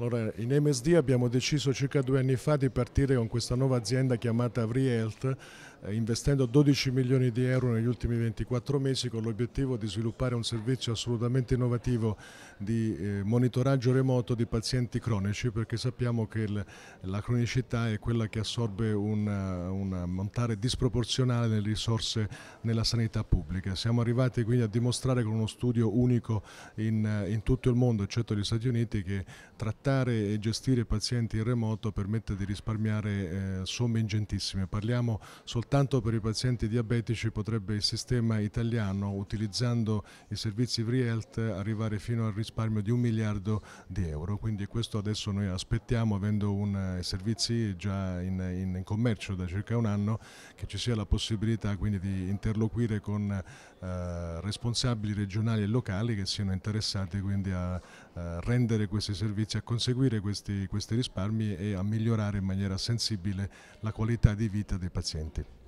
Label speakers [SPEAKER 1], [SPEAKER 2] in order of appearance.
[SPEAKER 1] Allora, in MSD abbiamo deciso circa due anni fa di partire con questa nuova azienda chiamata VriHealth, eh, investendo 12 milioni di euro negli ultimi 24 mesi con l'obiettivo di sviluppare un servizio assolutamente innovativo di eh, monitoraggio remoto di pazienti cronici, perché sappiamo che la cronicità è quella che assorbe un, eh, un montare disproporzionale delle risorse nella sanità pubblica. Siamo arrivati quindi a dimostrare con uno studio unico in, in tutto il mondo, eccetto gli Stati Uniti, che trattare e gestire pazienti in remoto permette di risparmiare eh, somme ingentissime. Parliamo soltanto per i pazienti diabetici, potrebbe il sistema italiano, utilizzando i servizi Free Health, arrivare fino al risparmio di un miliardo di euro. Quindi questo adesso noi aspettiamo, avendo un, eh, servizi già in, in commercio da circa un anno, che ci sia la possibilità quindi di interloquire con eh, responsabili regionali e locali che siano interessati quindi a, a eh, rendere questi servizi, a conseguire questi, questi risparmi e a migliorare in maniera sensibile la qualità di vita dei pazienti.